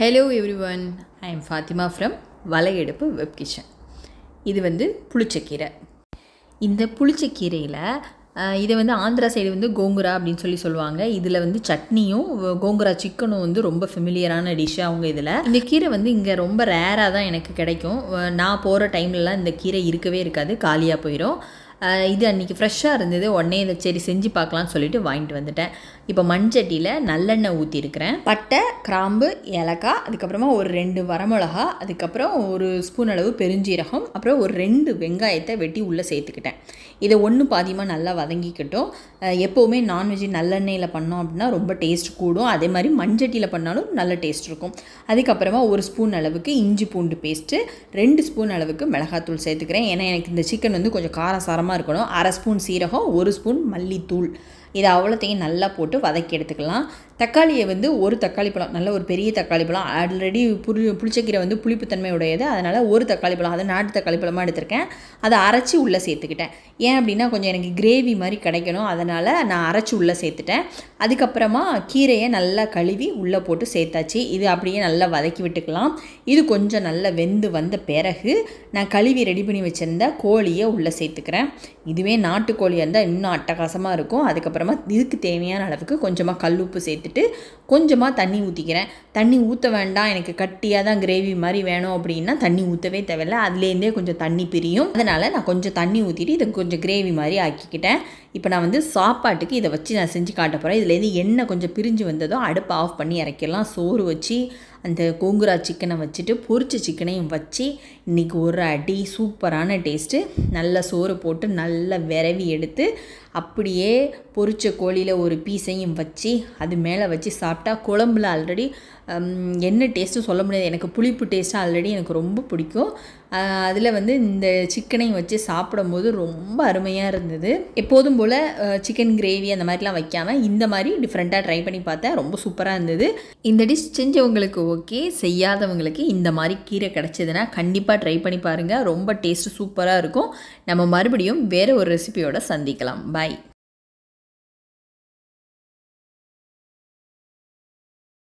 hello every I am Fatima from வலையெடுப்பு web kitchen இது வந்து புளிச்சக்கீரை இந்த புளிச்சக்கீரையில் இதை வந்து ஆந்திரா சைடு வந்து கோங்குரா அப்படின்னு சொல்லி சொல்லுவாங்க இதில் வந்து சட்னியும் கோங்குரா சிக்கனும் வந்து ரொம்ப ஃபெமிலியரான டிஷ்ஷாக அவங்க இதில் இந்த கீரை வந்து இங்கே ரொம்ப ரேராக தான் எனக்கு கிடைக்கும் நான் போகிற டைம்லலாம் இந்த கீரை இருக்கவே இருக்காது காலியாக போயிடும் இது அன்றைக்கி ஃப்ரெஷ்ஷாக இருந்தது உடனே இதை சரி செஞ்சு பார்க்கலாம்னு சொல்லிட்டு வாங்கிட்டு வந்துட்டேன் இப்போ மண்சட்டியில் நல்லெண்ணெய் ஊற்றிருக்கிறேன் பட்டை கிராம்பு ஏலக்காய் அதுக்கப்புறமா ஒரு ரெண்டு வரமிளகா அதுக்கப்புறம் ஒரு ஸ்பூன் அளவு பெருஞ்சீரகம் அப்புறம் ஒரு ரெண்டு வெங்காயத்தை வெட்டி உள்ளே சேர்த்துக்கிட்டேன் இதை ஒன்று பாதியமாக நல்லா வதங்கிக்கிட்டோம் எப்போவுமே நான்வெஜ் நல்லெண்ணெயில் பண்ணோம் அப்படின்னா ரொம்ப டேஸ்ட் கூடும் அதே மாதிரி மண்சட்டியில் பண்ணாலும் நல்ல டேஸ்ட் இருக்கும் அதுக்கப்புறமா ஒரு ஸ்பூன் அளவுக்கு இஞ்சி பூண்டு பேஸ்ட்டு ரெண்டு ஸ்பூன் அளவுக்கு மிளகாத்தூள் சேர்த்துக்கிறேன் ஏன்னா எனக்கு இந்த சிக்கன் வந்து கொஞ்சம் காரசாரம் காரமாக இருக்கணும் அரை ஸ்பூன் சீரகம் ஒரு ஸ்பூன் மல்லித்தூள் இது அவ்வளோத்தையும் நல்லா போட்டு வதக்கி எடுத்துக்கலாம் தக்காளியை வந்து ஒரு தக்காளி பழம் நல்ல ஒரு பெரிய தக்காளி பழம் ஆல்ரெடி புளி புளிச்சக்கீரை வந்து புளிப்புத்தன்மை உடையது அதனால் ஒரு தக்காளி பழம் அதை நாட்டு தக்காளி பழமாக எடுத்திருக்கேன் அதை அரைச்சி உள்ளே சேர்த்துக்கிட்டேன் ஏன் அப்படின்னா கொஞ்சம் எனக்கு கிரேவி மாதிரி கிடைக்கணும் அதனால் நான் அரைச்சி உள்ளே சேர்த்துட்டேன் அதுக்கப்புறமா கீரையை நல்லா கழுவி உள்ளே போட்டு சேர்த்தாச்சு இது அப்படியே நல்லா வதக்கி விட்டுக்கலாம் இது கொஞ்சம் நல்லா வெந்து வந்த பிறகு நான் கழுவி ரெடி பண்ணி வச்சுருந்த கோழியை உள்ளே சேர்த்துக்கிறேன் இதுவே நாட்டுக்கோழியாக இருந்தால் இன்னும் அட்டகாசமாக இருக்கும் அதுக்கப்புறம் அப்புறமா இதுக்கு தேவையான அளவுக்கு கொஞ்சமாக கல் உப்பு சேர்த்துட்டு கொஞ்சமாக தண்ணி ஊற்றிக்கிறேன் தண்ணி ஊற்ற வேண்டாம் எனக்கு கட்டியாக தான் கிரேவி மாதிரி வேணும் அப்படின்னா தண்ணி ஊற்றவே தேவையில்ல அதுலேருந்தே கொஞ்சம் தண்ணி பிரியும் அதனால் நான் கொஞ்சம் தண்ணி ஊற்றிட்டு இதை கொஞ்சம் கிரேவி மாதிரி ஆக்கிக்கிட்டேன் இப்போ நான் வந்து சாப்பாட்டுக்கு இதை வச்சு நான் செஞ்சு காட்ட போகிறேன் இதுலேருந்து எண்ணெய் கொஞ்சம் பிரிஞ்சு வந்ததோ அடுப்பை ஆஃப் பண்ணி இறக்கிடலாம் சோறு வச்சு அந்த கோங்குரா சிக்கனை வச்சுட்டு பொரிச்ச சிக்கனையும் வச்சு இன்றைக்கி ஒரு அடி சூப்பரான டேஸ்ட்டு நல்லா சோறு போட்டு நல்லா விரவி எடுத்து அப்படியே பொரிச்ச கோழியில் ஒரு பீஸையும் வச்சு அது மேலே வச்சு சாப்பிட்டா குழம்புல ஆல்ரெடி என்ன டேஸ்ட்டும் சொல்ல முடியாது எனக்கு புளிப்பு டேஸ்ட்டு ஆல்ரெடி எனக்கு ரொம்ப பிடிக்கும் அதில் வந்து இந்த சிக்கனையும் வச்சு சாப்பிடும்போது ரொம்ப அருமையாக இருந்தது எப்போதும் போல் சிக்கன் கிரேவி அந்த மாதிரிலாம் வைக்காமல் இந்த மாதிரி டிஃப்ரெண்ட்டாக ட்ரை பண்ணி பார்த்தேன் ரொம்ப சூப்பராக இருந்தது இந்த டிஷ் செஞ்சவங்களுக்கு ஓகே செய்யாதவங்களுக்கு இந்த மாதிரி கீரை கிடச்சிதுன்னா கண்டிப்பாக ட்ரை பண்ணி பாருங்கள் ரொம்ப டேஸ்ட்டு சூப்பராக இருக்கும் நம்ம மறுபடியும் வேறு ஒரு ரெசிபியோடு சந்திக்கலாம் பாய்